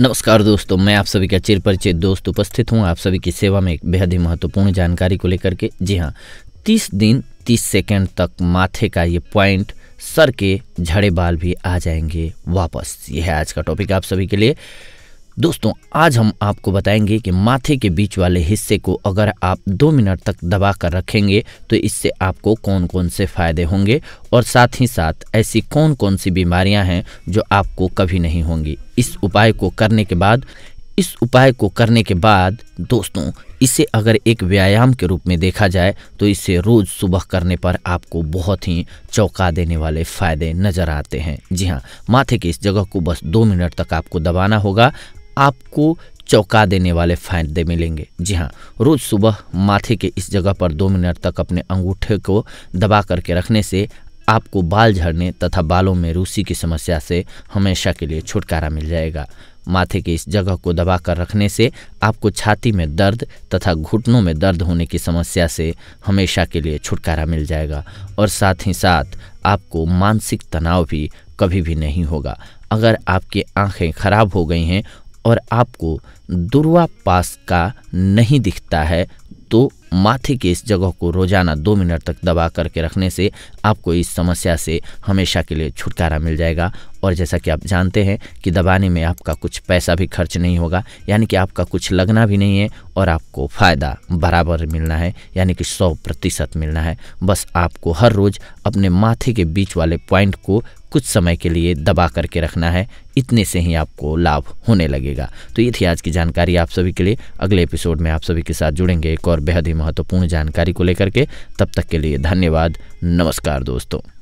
नमस्कार दोस्तों मैं आप सभी का चिर परिचित दोस्त उपस्थित हूं आप सभी की सेवा में एक बेहद ही महत्वपूर्ण जानकारी को लेकर के जी हां 30 दिन 30 सेकंड तक माथे का ये पॉइंट सर के झड़े बाल भी आ जाएंगे वापस यह है आज का टॉपिक आप सभी के लिए दोस्तों आज हम आपको बताएंगे कि माथे के बीच वाले हिस्से को अगर आप दो मिनट तक दबा कर रखेंगे तो इससे आपको कौन कौन से फ़ायदे होंगे और साथ ही साथ ऐसी कौन कौन सी बीमारियां हैं जो आपको कभी नहीं होंगी इस उपाय को करने के बाद इस उपाय को करने के बाद दोस्तों इसे अगर एक व्यायाम के रूप में देखा जाए तो इसे रोज़ सुबह करने पर आपको बहुत ही चौंका देने वाले फ़ायदे नज़र आते हैं जी हाँ माथे की इस जगह को बस दो मिनट तक आपको दबाना होगा आपको चौंका देने वाले फायदे मिलेंगे जी हाँ रोज सुबह माथे के इस जगह पर दो मिनट तक अपने अंगूठे को दबा करके रखने से आपको बाल झड़ने तथा बालों में रूसी की समस्या से हमेशा के लिए छुटकारा मिल जाएगा माथे के इस जगह को दबा कर रखने से आपको छाती में दर्द तथा घुटनों में दर्द होने की समस्या से हमेशा के लिए छुटकारा मिल जाएगा और साथ ही साथ आपको मानसिक तनाव भी कभी भी नहीं होगा अगर आपकी आंखें खराब हो गई हैं और आपको दुर्वा पास का नहीं दिखता है तो माथे के इस जगह को रोजाना दो मिनट तक दबा करके रखने से आपको इस समस्या से हमेशा के लिए छुटकारा मिल जाएगा और जैसा कि आप जानते हैं कि दबाने में आपका कुछ पैसा भी खर्च नहीं होगा यानी कि आपका कुछ लगना भी नहीं है और आपको फ़ायदा बराबर मिलना है यानी कि सौ प्रतिशत मिलना है बस आपको हर रोज़ अपने माथे के बीच वाले पॉइंट को कुछ समय के लिए दबा करके रखना है इतने से ही आपको लाभ होने लगेगा तो ये थी आज की जानकारी आप सभी के लिए अगले एपिसोड में आप सभी के साथ जुड़ेंगे एक और बेहद ही महत्वपूर्ण जानकारी को लेकर के तब तक के लिए धन्यवाद नमस्कार दोस्तों